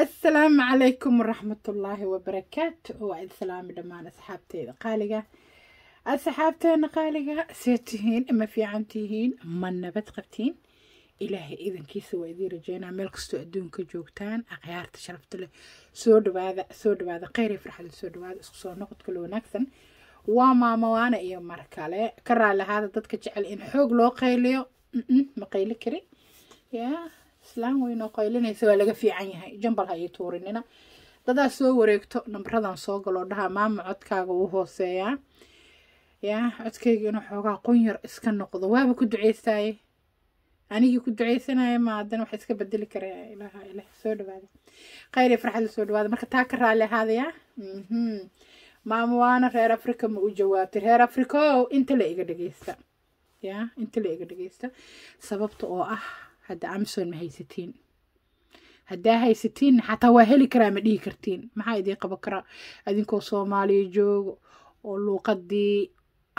السلام عليكم ورحمة الله وبركاته وعد سلام دمان أصحابتي قالقة أصحابتين قالقة سيتهين أما في ما نبت قبتين إلهي إذن كيس وإذي رجينا ملكستو أدونك جوكتان أغيار تشرفت له سود بعد سود بعد قيري فرح سود بعد سو نقط كلو نكسن وما موانا إيو مركالي كرا لهذا ضدك جعل إن حوق لو قيليو مقيل كري يا yeah. islaam weyno qaylinaysa waa laga fiican yahay jambal ha ii tuurinina dadaa soo wareegto nambaradan soo galoo dhaha maama codkaaga uu hooseeyaa yaa codkayga inuu xoogaa qunyar iska noqdo waaba ku duceystaaye anigii ku duceysanaya ma haddana wax iska bedeli karaya ilaha ilah soo dhawaada khayr farxadla soo dhawaada marka taa ka raali ahaadaya mhm. maama waana reer africa ma u jawaabtay reer africa o inta la iga dhegeysta yaa inta la iga dhegeysta sababta oo ah hadda amson ma haysatiin haddaa haysatiin xataa waa heli karaa ma dhihi kartiin maxaa idiin qaban karaa adinkoo soomaaliya joogo oo luuqadii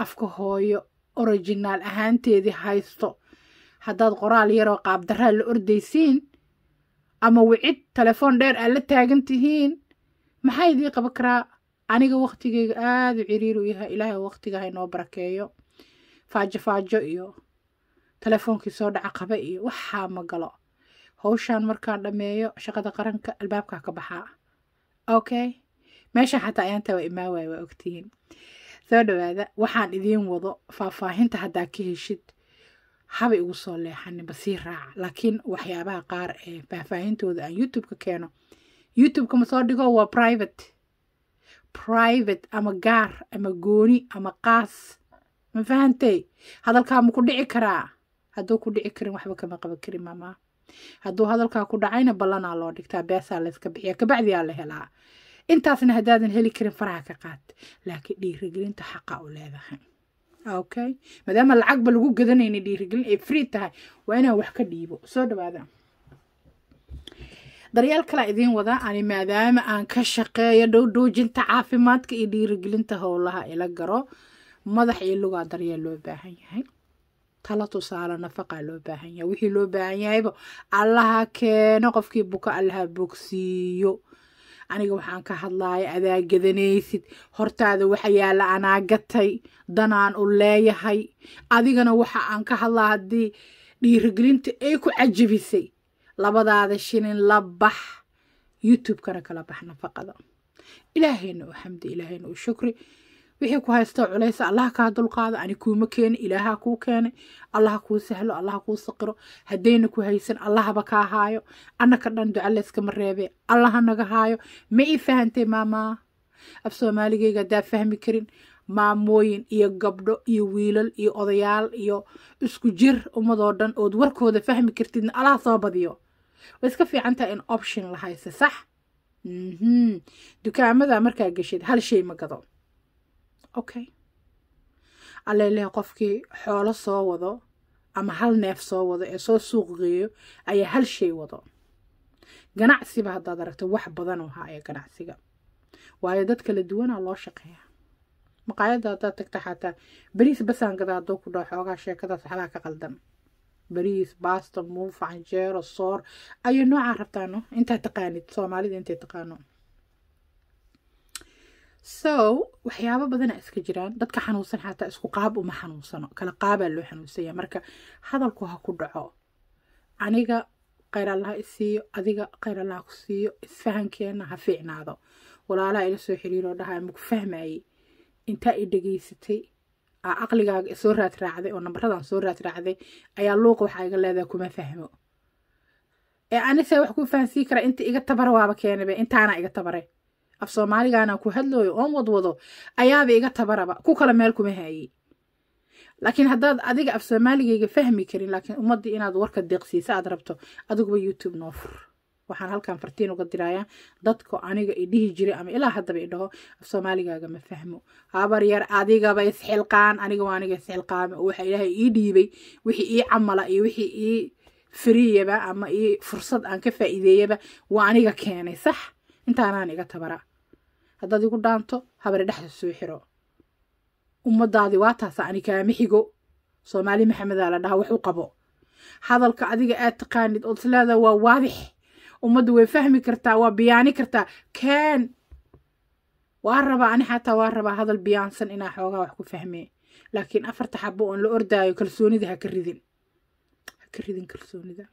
afka hooyo originaal ahaanteedii haysto haddaad qoraal yaroo qaabdaraa la ordaysiin ama wicid telefoon dheer aad la taagan tihiin maxaa idiin qaban karaa aniga waktigeyga aada u ciriiri u yahay ilaahay waktiga inoo barakeeyo faajo faajo iyo telefoonkii soo dhaca qaba iyo waxaa ma galo howshaan markaan dhameeyo shaqada qaranka albaabkaa ka baxaa okay meesha xataa ayaanta waa imaan waaya waa ogtihiin soo dhawaada waxaan idiin wado faahfaahinta haddaa ka heshid habay ugu soo leexaninba sii raaca laakiin waxyaabaha qaar ee faahfaahintooda aan youtube-ka keeno youtube-ka ma soo dhigo waa private private ama gaar ama gooni ama qaas ma fahantay hadalkaa ma ku dhici karaa hadduu ku dhici karin waxba kama qaban karin mama hadduu hadalkaa ku dhacayna ballanaa loo dhigtaa beesaa layska bixiya kabacdiyaa la helaa intaasna haddaadan heli karin faraha ka qaad laakiin dhiirigelinta xaqa u leedahay okay maadaama lacagba lagu gadanayna dhiirigelin ay free tahay waa inaan wax ka dhiibo soo dhawaada daryaal kalaa idiin wadaa ani maadaama aan ka shaqeeyo dhowdhoojinta caafimaadka iyo dhiirigelinta howlaha ila garo madax iyo lugaa daryeel loo baahan yahay tala tusaale nafaqa loo baahan yahay wixii loo baahan yahayba allaha keeno qofkii buka allaha bogsiiyo aniga waxaan ka hadlaaya adaa gadanaysid hortaada waxa yaalla anaa gatay danaan u leeyahay adigana waxa aan ka hadlaa haddii dhiirigelinta ay ku cajabisay labadaada shinin la bax youtubekana kala bax nafaqada ilaahayna u xamdi ilaahayna u shukri wixii ku haysta culaysa allah kaa dulqaado ani kuuma keeni ilaaha kuu keenay allaha kuu sahlo allaha kuu saqiro haddayna ku haysan allahaba kaa haayo annaka dhan duca layskama reebee allaha naga haayo ma ii fahantay maamaa af soomaaligeyga haddaa fahmi karin maamooyin iyo gabdho iyo wiilal iyo odayaal iyo isku jir ummadoo dhan ood warkooda fahmi kartidna allaha soo badiyo way iska fiicantaha in option la haysa sax mhm. dukaamada markaa geshid hal shay ma gado okay alleyle qofkii xoolo soo wado ama hal neef soo wado ee soo suuq geeyo ayaa hal shay wado ganacsiba haddaad aragto wax badanoo ha ee ganacsiga waayo dad kala duwanaa loo shaqeeya maqaayadda haddaad tagta xataa beriis basaan gadaa hadduu ku dhaho xoogaa sheekadaas waxbaa ka qaldan beriis baasta muuf canjeero soor ayay noocaa rabtaano intaa taqaanid soomaalida intay taqaano so waxyaabo badana iska jiraan dadka xanuunsan xataa isku qaab uma xanuunsano kala qaabaa loo xanuunsanya marka hadalku ha ku dhaco aniga kheyr allaha isiiyo adiga kheyr allaha ku siiyo isfahankeena ha fiicnaado walaalaha ila soo xiriiroo dhaha maku fahmayey intaa i dhegaysatay aa aqligaaga soo raadraacday oo nambaradan soo raadraacday ayaa luuqa waxaa iga leedaha kuma fahmo ee anise wax ku fahansii kara inta iga tabara waaba keenaba intaana iga tabare af soomaaligaana ku hadlooyo oon wadwado ayaaba iga tabaraba ku kale meel kuma haayey laakiin haddaad adiga af soomaaligayga fahmi karin laakiin ummaddii inaad warka deeqsiisa aad rabto adiguba youtube noo fur waxaan halkan fartiin uga dirayaa dadku aniga i jiray ama ilaa haddaba i af soomaaligaaga ma fahmo habaryar adigaba isxilqaan aniga waa aniga isxilqaame oo waxa ilaahay ii dhiibay wixii ii camala iyo wixii ii firiyaba ama ii fursad aan ka faa'iideeyaba waa aniga keenay sax intaanaan iga tabara haddaad igu dhaanto habare dhexda suu xiro ummadaadi waa taasa ani kaama xigo soomaali maxamedaa la dhaha wax qabo hadalka adiga aad taqaanid ood isleedaa waa waadix ummadda way fahmi kartaa waa biyaani kartaa kaan waa rabaa ani xataa waa rabaa hadal biyaansan inaa xoogaa wax ku fahme laakiin afarta xabo oon la ordaayo kalsoonida ha ka ridin ha ka ridin kalsoonida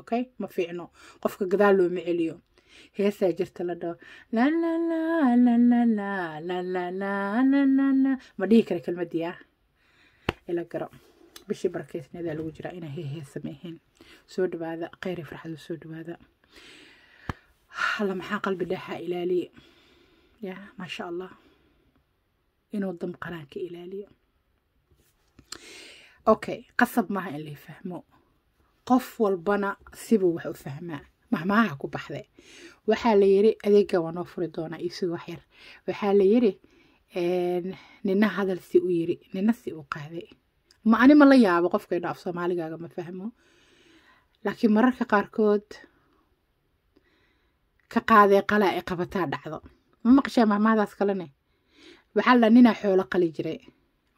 okay ma fiicno qofka gadaal looma celiyo هيسا جرت لا لا لا لا لا لا لا لا لا لا لا لا لا ما دي كره كلمه دي الى قرا بشي بركيت ندى الوجرا انا هي هي سميهن سود بعد خير يفرح السود بعد الله ما حقل بدها الى لي يا ما شاء الله ينظم قناك الى لي اوكي قصب ما اللي فهمه قف والبنا سيبو وحو فهمه mahmaaha ku baxday waxaa la yiri adeega waa noo furi doonaa iisugu waxyar waxaa la yiri nina hadal si u yiri nina si u qaaday ma ani ma la yaabo qofkay dhaaf soomaaligaaga ma fahmo laakiin mararka qaarkood ka qaadee qalaa ay qabataa dhacdo ma maqashee mahmaadaas kalene waxaa la ninaa xoolo qali jiray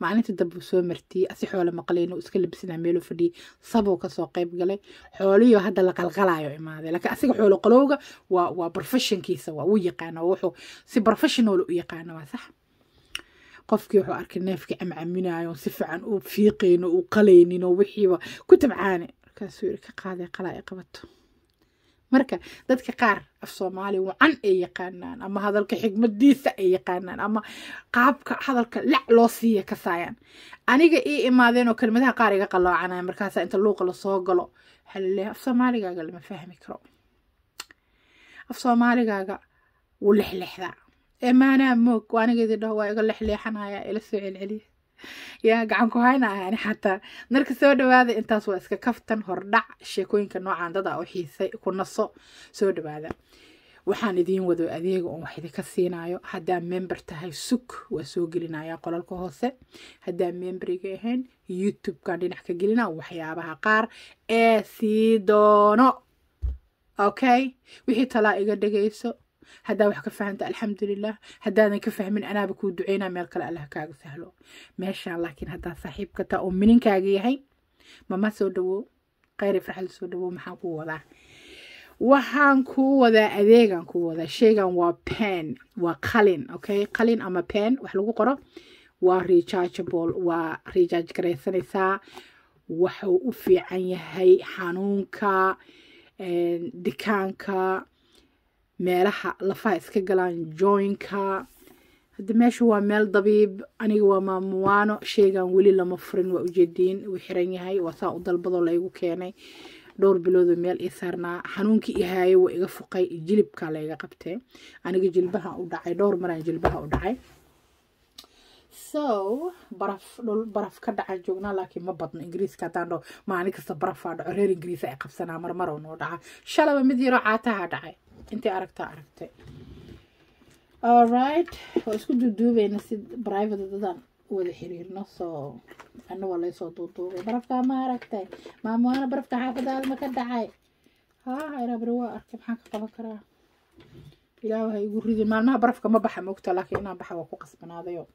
maalinta dambuu soo martiyey asi xoolo maqlayn iska labisina meeluu fadhiyay sabuu kasoo qeyb galay xooliyo hadda la qalqalaayo imaaday laakiin asiga xoolo qalowga waa waa professionkiisa waa uu yaqaana wuxuu si professional u yaqaana waa sax qofkii wuxuu arkay neefka amcaminayo si fiican u fiiqayno u qalaynin oo wixiiba ku tabcaane markaasuu yiri ka qaaday qalaa ay qabato marka dadka qaar af soomaali wacan ay yaqaanaan ama hadalka xigmadiisa ay yaqaanaan ama qaabka hadalka lac loo siiya ka saayaan aniga ii imaadeen oo kelmadaha qaar iga qaloocanaya markaasa inta luuqa lasoo galo waxaa af soomaaligaaga lama fahmi karo af soomaaligaaga wuu lexlexdaa ee maanaa moog waa aniga idin dhaho waa iga lexleexanaya ila soo celceliya yaa gacan ku haynaya ani xataa marka soo dhawaada intaas waa iska kaftan hordhac sheekooyinka noocaan dada ah u xiisay ku naso soo dhawaada waxaan idiin wado adeega oon wax idinka siinayo haddaa member tahay suk waa soo gelinaya qolalka hoose haddaa membriga ahayn youtubekan dhinac ka gelina waxyaabaha qaar ee sii doono okay wixii talaa iga dhagayso haddaa wax ka fahamta alxamdulilah haddaadan ka fahmin anaaba kuu duceyna meel kale allah kaaga sahlo meeshaan laakiin haddaa saaxiibkata oo mininkaaga yahay mama soo dhawo khayri farxal soo dhawo maxaan kuu wadaa waxaan ku wadaa adeegaan kuu wadaa sheegan waa pen waa qalin okay qalin ama pen wax lagu qoro waa rechargeable waa recharge gareysanaysaa waxuu u fiican yahay xanuunka dikaanka meelaha lafaha iska galaan joinka hadda meesha waa meel dabiib aniga waa maamuwaano sheegan weli lama furin waa ujeediin uu xiran yahay waa saa u dalbadoo laygu keenay dhowr biloodoo meel ii saarnaa xanuunkii ihaayo waa iga fuqay jilibka layga qabtay aniga jilbaha u dhacay dhowr maraan jilbaha u dhacay so baraf dhul baraf ka dhaca joognaa laakiin ma badno ingiriiska haddaan dhaho maalin kasta barafaa dhaco reer ingiriisa ay qabsanaa marmaroo noo dhaca shalaba mid yaroo caataha dhacay intii aragta aragtay alright waa isku duuduubayna si private dadaan wada xiriirno soo ana waa laysoo duuduubay barafkaa ma aragtay maamooana barafka xaafadaada ma ka dhacay haa hayraabri waa arkay maxaan ka qaban karaa ilaah ha igu ridi maalmaha barafka ma baxa mogta laakiin inaan baxa waa ku qasbanaaday oo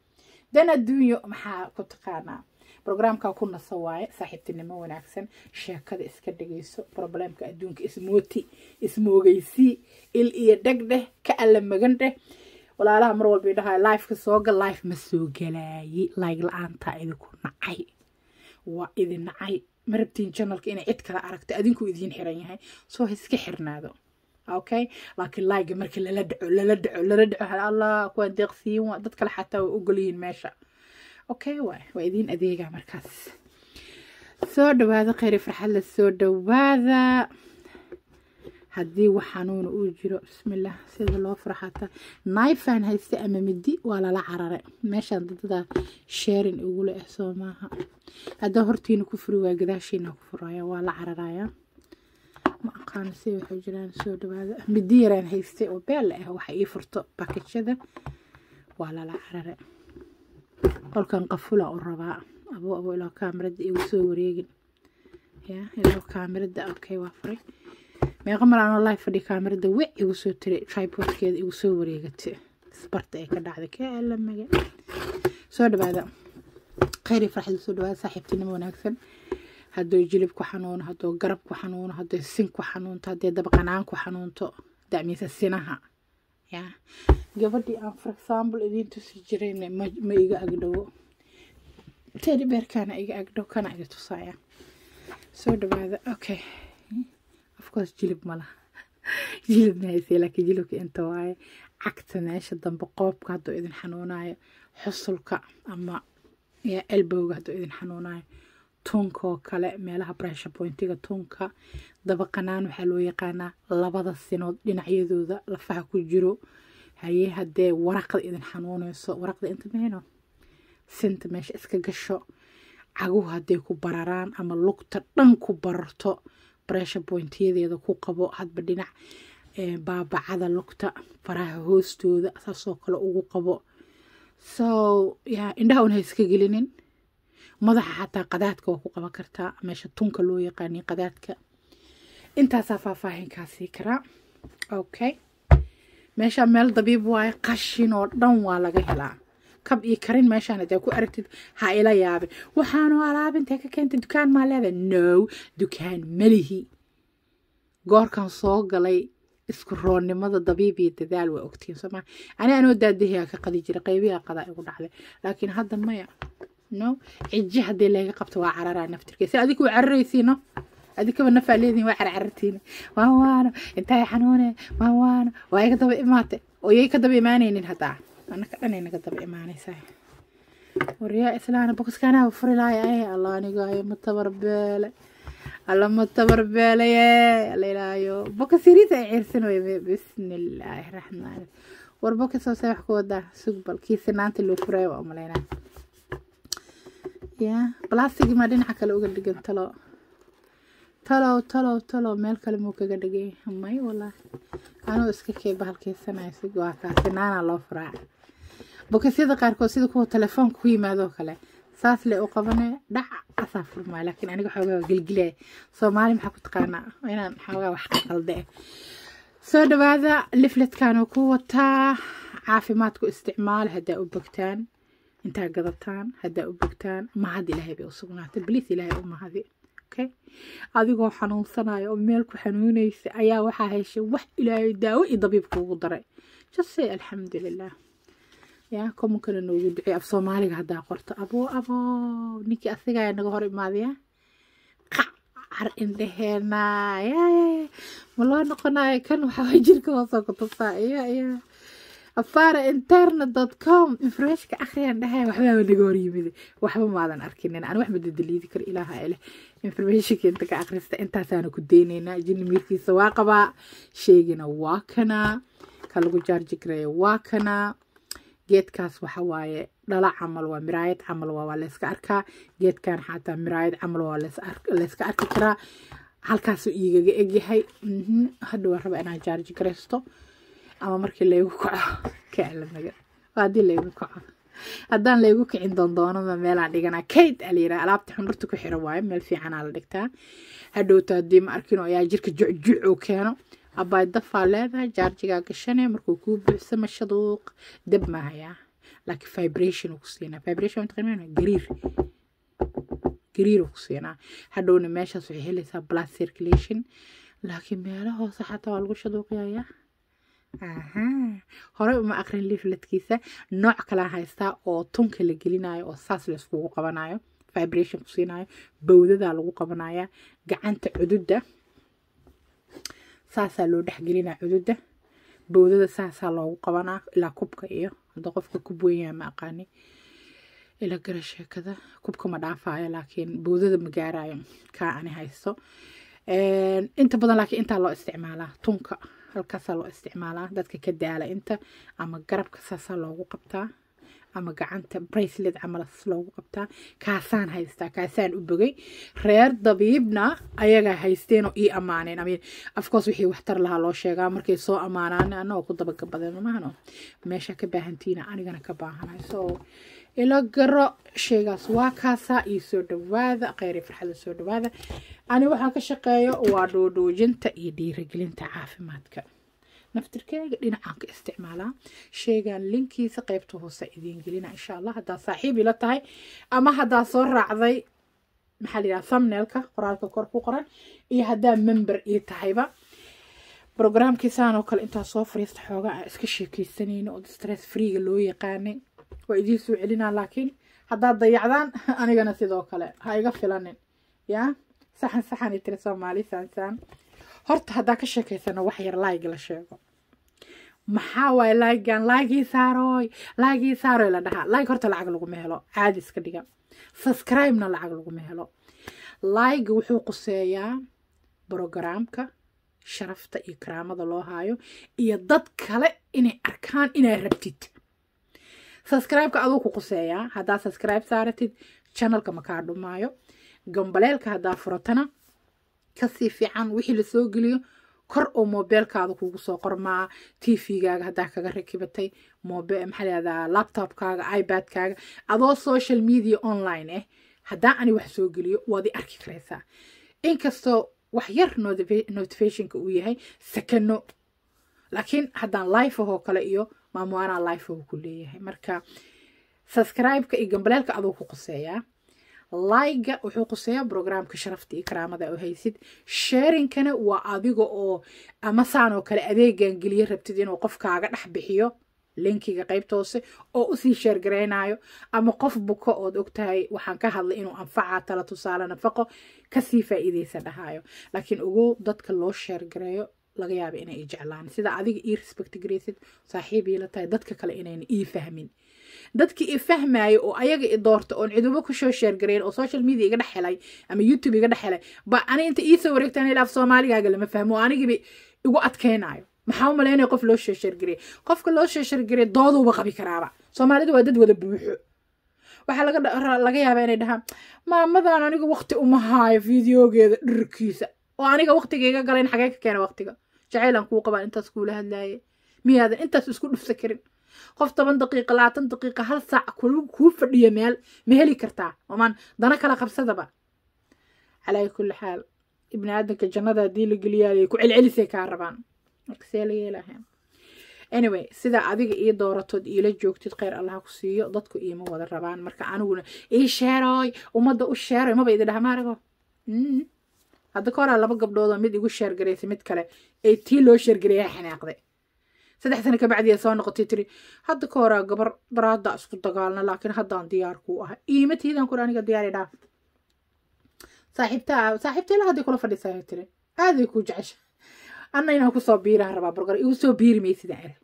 dan adduunyo maxaa ku taqaanaa brograamka ku naso waaye saaxiibtinimo wanaagsan sheekada iska dhegeyso problemka adduunka ismooti ismoogeysii il iyo dhegdheh ka alla magan dheh walaalaha mar walba idhahayo lifeka soogal life ma soo galaaye layg la-aantaa idinku nacay waa idin nacay ma rabtiin janalka inay cid kala aragto adinkuu idiin xiran yahay soo hiska xirnaado okay laakiin layga marka lala dhaco lala dhaco lala dhaco allah kuwaa deeqsiiyin waa dad kale xataa waa ogolyihiin meesha okay waay waa idiin adeegaa markaas soo dhawaada kheyri farxadle soo dhawaada haddii wax xanuuna uu jiro bismillaah sida loo farxata nifan hayste ama midi waa lala carare meeshaan dadada sheerin ugula ah soo maaha haddaa hortiina ku furi waa gadaashiina ku furaya waa la cararayaa ma aqaano si waxay jiraan soo dhawaada midi yaraan hayste oo beel ah waxa ii furto bakajada waa lala carare qolkan qafula u rabaa abo abo ilaa kaamirada igu soo wareegin ya ilaa kaamirada okay waa furay meeqa mar anoo live fadhi kaamirada we igu soo tiray tripodkeeda igu soo wareegatay isbarta ay ka dhacday klamaga soo dhawaada khayri farxda soo dhawaada saaxiibtinimo wanaagsan haddoo jilib ku xanuuno haddoo garab ku xanuuno haddoo sin ku xanuunto haddee dabqanaan ku xanuunto dacmiisa sinaha ya gabadhii aan for examble idiin tusi jirayna ma iga agdhowo tedibeerkaana iga agdhow kana iga tusaaya soo dhawaada okay afcourse jilib malaha jilibna haysay laakiin jilibka inta waaye cagta meesha dambe qoobka hadduu idin xanuunayo xusulka ama elbowga haduu idin xanuunayo tunkoo kale meelaha pressure pointiga tunka dabaqanaan waxaa loo yaqaanaa labada sinood dhinacyadooda lafaha ku jiro haye haddee waraqda idin xanuuneyso waraqda intameyno sinta meesha iska gasho caguhu hadday ku bararaan ama lugta dhan ku bararto pressure pointyadeeda ku qabo hadba dhinac baabacada lugta faraha hoostooda saasoo kale ugu qabo so ya indhaha un ha iska gelinin madaxa xataa qadaadka waa ku qaban kartaa meesha tunka loo yaqaani qadaadka intaasaa faahfaahinkaa sii karaa okay meeshaa meel dabiib waayo qashin oo dhan waa laga helaa kab iyo karin meeshaan hadaa ku aragtid ha ila yaabin waxaanoo alaabintee ka keentay dukaan maa leedahay no dukaan melihi goorkan soo galay isku roonnimada dabiib iyo dadaal waa ogtiin soomaa ani anoo daadahiyaa ka qadi jira qaybiyaa qadaa igu dhacday laakiin hadda maya no cijji hadii laga qabto waa cararaa naftirkeesa adig waa cararaysiino adigkaba nafaa leedihin waa carcarartiina waan waano intaay xanuune waan waano waa iga daba imaate oo yay ka daba imaanaynin haddaa anaka dhan ay naga daba imaanaysaa waryaa islaana bokaskaanaba furilaaya ay alla anigaayo ma tabarbeele alla ma tabarbeelaye alla ilaayo bokas yariisa ay ciirsanooya bismillaahi raxmaani war bokas wax ku wadaa sug kii sinaanta loo furaayo waa umalaynaa ya balastigi dhinaca kale uga dhigan talo talow talow talow meel kale muu kaga dhigay may walaahi anuu iska kee bahalkeysanaya kaasi naanaa loo furaa bokisyada qaarkood sida kuwa telefoonka ku yimaadoo kale saas le u qabane dhac asaa furmaa laakiin aniga xoogaa gelgilaya soomaali maxaa ku taqaanaa inaan xoogaa wax qalde soo dhawaada lifletkan ku wataa caafimaadku isticmaal haddaa u bogtaan intaa gadataan haddaa u bogtaan mahad ilaahay bay u sugnaatay bliis ilaahay u mahadi okay adigoo xanuunsanaya oo meel ku xanuunaysa ayaa waxaa heshay wax ilaahay daawo iyo dabiibka ugu daray jasay alxamdulilah ya komu noogu ducey af soomaaliga haddaa qorto aboo aboo ninkii asigaa naga hor imaadaya qacar indheheena ya maloo noqonayo kan waxaa jirka hoosoo ku tusaa iya iya afaara internet com refreshka akhriyaan dhahay waxbaa naga horyimid waxba maadan arkinin aan waxba dadaliidi karo ilaaha leh informationka inta ka akhrista intaasaana ku deynaynaa jinimiirkiisa waa qabaa sheegina waa kanaa ka lagu jaarji karaya waa kanaa geedkaas waxa waaye dhala camal waa miraayad camal waa waa layska arkaa geedkan xataa miraayad camal waa layska arki karaa halkaasuu iigaga egyahay hadda waan rabaa inaan jaarji garaysto ama markii laygu kaco kaalanaga haddii laygu kaco haddaan laygu kicin doondoonada meelaa dhiganaa kayd alayiraha alaabta xundhurta ku xira waayo meel fiicanaa la dhigtaa hadhowto haddii ma arkino ayaa jirka jucjuc uu keeno abaydafaa leedahay jaarjigaa gashane markuu kuu buuxsama shaduuq dab maahayaa laakiin vibration ku siinaa vibration taqaana gariir gariir ku siinaa hadhowna meeshaas waxay helaysaa blood circulation laakiin meelahoose xataa waa lagu shaduuqyayaa horey uma akrin liifladkiisa nooc kalea haystaa oo tunka la gelinayo oo saas la iskugu qabanayo vibration ku bawdadaa lagu qabanaya gacanta cududa saasaa loo dhexgelina cududa bawdada saasaa loogu qabanaa ilaa kubka iyo hadda qofka kub weynyaa ma aqaani ila gara sheekada kubka ma dhaafayo laakiin bawdada ma gaarayo kaa ani haysto inta badan laakiin intaa loo isticmaalaa tunka halkaasa loo isticmaalaa dadka ka daala inta ama garabka saasa loogu qabtaa ama gacanta bracelet camalas loogu qabtaa kaasaan haystaa kaasaan u bogay reer dabiibna ayagaa oo ii ammaaneen amin afkoos wixii waxtar lahaa loo sheegaa markay soo ammaanaan anagoo ku dabagabadan maahno meesha ka baahantiina anigana ka baahanay so ilo garo sheygaas waa kaasaa iyo soo dhawaada kheyr farxada soo dhawaada ani waxaan ka shaqeeyo waa dhoodhoojinta iyo dhiirigelinta caafimaadka naftirkeega dhinacaan ka isticmaalaa sheegaan linkiisa qeybta hoose idiin gelina insha allah haddaad saaxiib ila tahay ama haddaad soo raacday maxaa la yidhaha thumbnailka qoraalka kor ku qoran iyo haddaa member ii tahayba brograamkiisaan oo kale intaa soo fariista xoogaa aan iska sheekeysanayno oo stress freega loo yaqaanay waa idiin soo celinaa laakiin haddaad dayacdaan anigana sidoo kale ha iga filanin yaa saxan saxani itiri soomaali saansaan horta haddaa ka sheekaysano wax yar laig la sheego maxaa waay laaygan laaygii saaroy laaygii saaroy la dhahaa laayg horta lacag laguma helo caadi iska dhiga subscribe-na lacag laguma helo laig wuxuu quseeyaa brogaraamka sharafta iyo karaamada loo haayo iyo dad kale inay arkaan inaad rabtid subscribe-ka aduu ku quseeyaa haddaa subscribe saaratid janalka makaa dhumaayo gambaleelka haddaa furatana kasii fiican wixii lasoo geliyo kor oo moobeelkaada kugu soo qormaa t v kaga rakibatay maxaa laptopkaaga ibadkaaga adoo social media online ah eh. haddaa ani wax soo geliyo waad arki karaysaa inkastoo wax yar uu yahay sakano laakiin haddaan life kale iyo maamoana life oo ku leeyahay marka subscribe-ka iyo gambaleelka aduu ku quseeyaa layga wuxuu quseeyaa brograamka sharafta iyo karaamada oo haysid sheerinkana waa adiga oo ama saan oo kale adeegan geliye rabtid inuu qofkaaga dhex bixiyo linkiga qaybta hoose oo usii sheergareynayo ama qof buko ood ogtahay waxaan ka hadlay inuu anfaca tala tusaale nafaqo kasii faaiideysa dhahayo laakiin ugu dadka loo sheergareeyo laga yaaba inay i jeclaan sida adiga ii respect gareysid saaxiib tahay dadka kale inayna ii fahmin dadkii i oo ayaga i doorta oon cidubo ku soo oo social media iga dhex helay ama youtube iga dhex helay ba ani inta iisoo wareegtaan ilaaf soomaligaaga lama fahmo oo anigiiba igu adkaynayo maxaa u qof loo sheesheergarey qofka loo sheesheergarey dooduuba qabi karaaba soomaalida waa dad wada buuxo waxaa laga yaabaa inay dhahaan maamadan aniga waqti uma haayo videogeeda dhirkiisa oo aniga waqtigaiga galayn xagee ka keena waqtiga jacaylan kuu qabaan intaas kuula hadlaaye miyaadan intaas isku dhufsa karin qof toban daqiiqa labaatan daqiiqa hal saac kuu fadhiyo meel ma heli kartaa omaan dana kala qabsadaba calaa kulli xaal ibni aadanka jannada haddii la geliyaaly ku celcelisay kaa rabaan markasee anyway sidaa adiga ii dooratood iila joogtid kheyr allaha ku siiyo dadku iima wada rabaan marka aniguna ii sheerooy ummadda u sheeroy maba idi dhaha maarigo hadda ka horaa laba gabdhoodoo mid igu sheergaraysay mid kale ee tii loo sheergareeyaa xanaaqday saddex sano kabacdiyaa soo noqotay tiri hadda ka horaa gabar baraada isku dagaalna laakiin haddaan diyaar kuu aha iima kuri aniga diyaari dhaaf saaxiibtaa saaxiibteela hadday kula fadhiisaa tiri aaday kuu jecesha anna inaan kusoo biiraha rabaa bargar igu soo biiri maysidaan ere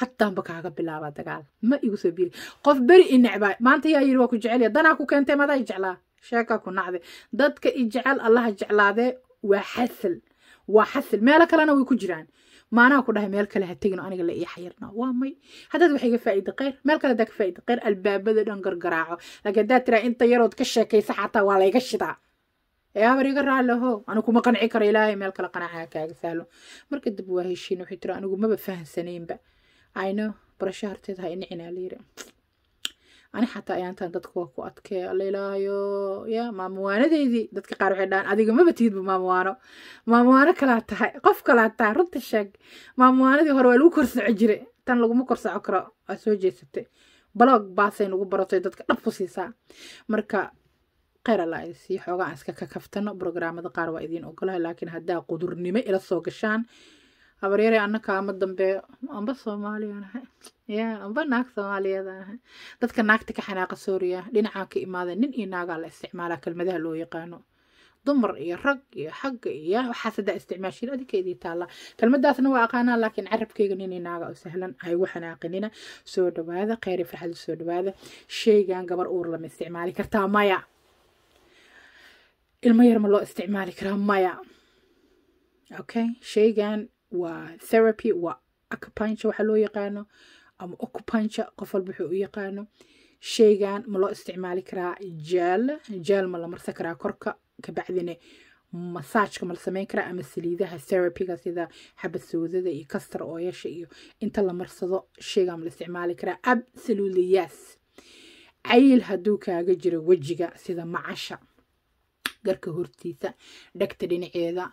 haddaanba kaaga bilaabaa dagaal ma igu soo biiri qof beri i necbaa maanta yaa yidhi waa ku jecelya danaa ku keentay madaa i jeclaa sheeka ku nacde dadka ijcal allaha jeclaadee waa xasal waa xasal meelo kalena way ku jiraan maanaha ku dhahay meel kale ha tegino aniga la ii xayirna waa may haddaad wax iga faa'iida qayr meel kale haddaa ka faa'iida qayr albaabada dhan gargaraaco laakiin haddaad tiraa inta yarood ka sheekaysa xataa waa layga shidaa eeabar iga raalaho anigu kuma qanci karo ilaahay meel kale qanacaha kaaga sahlo marka dib waa heshiin waxay tiri anigu maba fahansanaynba ayno barasho harteed ha inicina layiri ani xataa ayaantan dadku waa ku adkee alailaayo ya maamawaanadeydii dadka qaar waxay dhahaan adiga maba tihidba maamawaano maamawaano kalaa tahay qof kalaa tahay runta sheeg maamawaanadii hore waa lagu korsoco jire tan laguma korsoco karo aa soo jeesatay balog baasay nagu baratay dadka dhabku siisaa marka kheyr alla idinsiiyo xoogaa aan iska ka kaftano brograamada qaar waa idiin ogolahay laakiin haddaa qudurnimo ila soo gashaan أبغى يري أنا كام الدمبة أمبا سومالي أنا يا أمبا ناك سومالي هذا ده كان ناك تك حناق سوريا لين عاك إما ذا نن إنا قال استعمال كلمة هلو يقانو ضمر يا رق يا حق يا حسد استعمال شيء أدي كذي تالا كلمة ده سنو أقانا لكن عرب كي جنين إنا قال سهلا أي وحنا قنينا سود هذا خير في حد سود هذا شيء كان قبر أورلا مستعمالي كرتا مايا المير ملو استعمالي كرام مايا أوكي شيء كان waa therapy waa acupuncture waxa loo yaqaano ama ocupuncture qof walba wuxuu u yaqaano shaygan ma loo isticmaali karaa jaal jaal ma la marsan karaa korka kabacdina masaajka ma la sameyn karaa ama saliidaha therapiga sida xabad soodada iyo kastar ooyasha iyo inta la marsado shaygan ma la isticmaali karaa absolutely yes cayil hadduu kaaga jiro wejiga sida macasha garka hortiisa dhegta dhinaceeda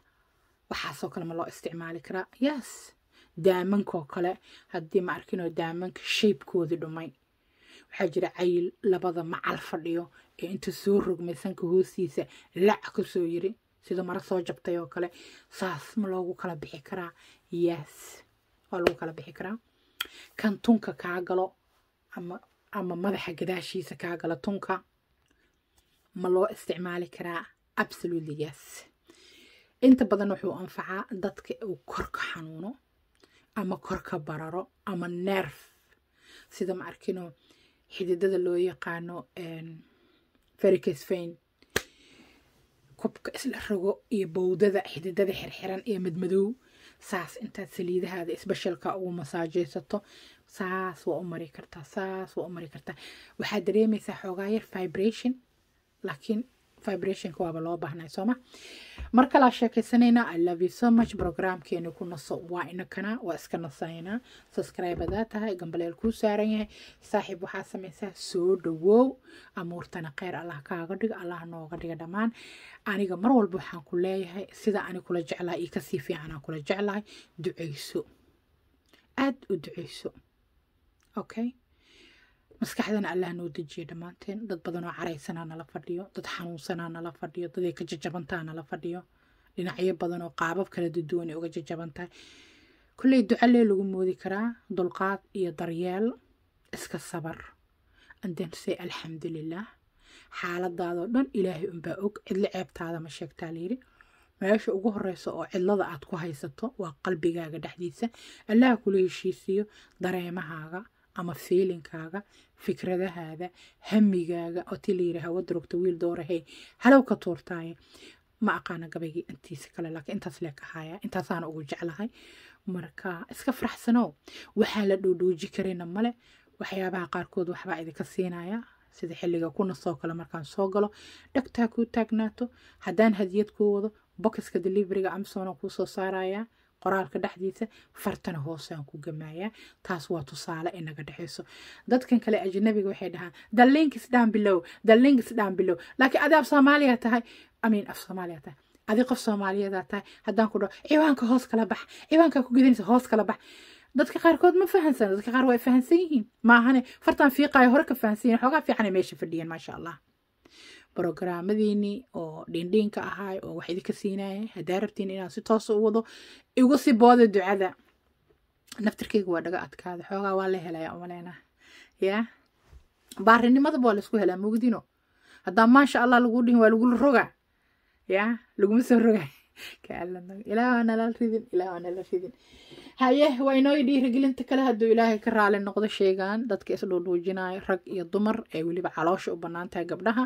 waxaasoo kale ma loo isticmaali karaa yes daamankoo kale haddii ma arkinoo daamanka shaybkoodi dhumay waxaa jira cayil labada macal fadhiyo ee inta soo rogmay sanka hoostiisa lac ku soo yiri sida mara soo jabtay oo kale saas ma loogu kala bixi karaa yes waa lagu kala bixi karaa kan tunka kaa galo ama ama madaxa gadaashiisa kaa galo tunka ma loo isticmaali karaa absolutely yes inta badan wuxuu anfacaa dadka uu kor ka xanuuno ama kor ka bararo ama nerf sida ma arkino xididada loo yaqaano fericasfain kubka isla rogo iyo bowdada xididada xirxiran iyo madmadow saas intaad saliidahaada isbeshelka ugu masaajaysato saas waa u mari kartaa saas waa u mari kartaa waxaad dareemaysaa xoogaa yar vibration laakiin vibrationka waaba loo baahnay sooma mar kalaa sheekaysanayna i love you so much programkeena ku naso waa inakana waa iska subscribe adaa tahay gambaleel kuu saaran yahay saaxiib waxaa samaysaa soo dhawow amuurtana kheyr allah kaaga dhigo allah nooga dhiga dhammaan aniga mar walba waxaan ku leeyahay sida ani kula jeclahay iyo kasii fiicanaan kula jeclahay duceyso aada u duceyso okay maskaxdana allah noo dejiya dhammaanteen dad badanoo caraysanaa nala fadhiyo dad xanuunsanaa nala fadhiyo daday ka jajabantaa nala fadhiyo dhinacyo badanoo qaabab kala duduwan ay uga jajaban tahay ducalee lagu moodi karaa dulqaad iyo daryeel iska sabar andense alxamdulilaah xaaladaadoo dhan ilaahay unbaa og cidlo ceebtaada ma sheegtaa layidhi meesha ugu horeysa oo cidlada aad ku haysato waa qalbigaaga dhexdiisa allaha kula heshiisiyo dareemahaaga ama feelinkaaga fikradahaada hamigaaga oo tii layidhaaha wadrogta wiil doorahe halow ka tuurtaaye ma aqaana gabaygii intiisa kale laakiin intaas lee ka haaya intaasaana ugu jeclahay marka iska faraxsanoo waxaa la dhoodhooji karina male waxyaabaha qaarkood waxbaa idinka siinaya sida xilliga ku nasoo kale markaan soo galo dhagtaa kuu taagnaato haddaan hadiyad kuu wado bokiska deliveriga amazona kuu soo saarayaa qoraalka dhexdiisa fartana hoosaan ku gamaayaa taas waa tusaale inaga dhexeyso dadkan kale ajnabiga waxay dhahaan dallinkis dhaanbilow dallinkis dhaanbilow laakiin adi af soomaaliya tahay amiin af soomaaliya tahay adi qof soomaaliyadaa tahay haddaan ku dhaho ciwaanka hoos kala bax ciwaankaa ku gedanaysa hoos kala bax dadka qaarkood ma fahansana dadka qaar waa fahansan yihiin maahane fartaan fiiqaayo hore ka fahansan yihin xoogaa fiicana meesha fadhiyeen maasha allah borograamadiinii oo dhiindhiinka ahaay oo wax idinka siinaya haddaa rabtiin inaan si toosa u wado igu si booda ducada naftirkeyga waa dhaga adkaada xoogaa waa la helaya umaleyna yaa baarinimada waa laisku helaa mugdino haddaa maasha allah lagu dhihin waa lagula roga yaa laguma soo roga ilaah rag iyo dumar ee weliba caloosha u banaantahay gabdhaha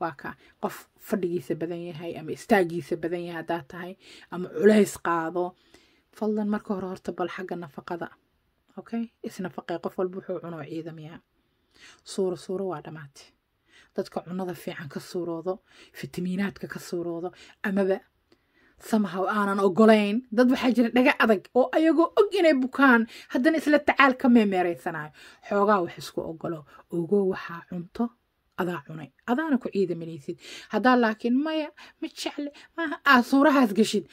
waa ka qof fadhigiisa badan yahay ama istaagiisa badan yahay haddaa tahay ama culays qaado fadlan marka hore horta bal xagga nafaqada okay isnafaqee qof walba wuxuu cuno ciidamiyaa suuro suuro waa dhammaatay dadka cunada fiican ka suuroodo fitamiinaadka ka suuroodo amaba samahaw aanan ogolayn dad waxaa jira dhaga adag oo ayagoo og inay bukaan haddana isla tacaal ka meemeereysanayo xoogaa wax isku ogolo ogo waxaa cunto adaa cunay adaana ku ciidamalaysid haddaa laakiin maya ma jecle maaha aad suurahaas geshid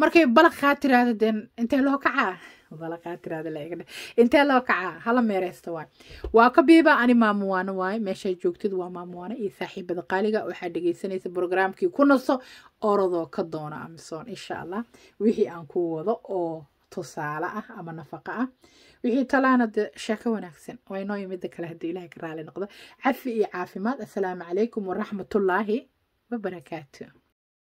markay balaqaa tiraada deen intee loo kacaa balaqaa tiraada laegdhe intee loo kacaa hala meereysta waay waa ka biiba ani maamuwaano waaye meeshaa joogtid waa maamuwaano iyo saaxiibada qaaliga waxaa dhegeysanaysa brograamkii ku naso orodoo ka doono amisoon insha allah wixii aan ku wado oo tusaale ah ama nafaqo ah wixii talaana dee sheeko wanaagsan waa inooyi midda kale haddii ilahay ka raali noqdo cafi iyo caafimaad assalaamu calaykum waraxmatullaahi wabarakaatu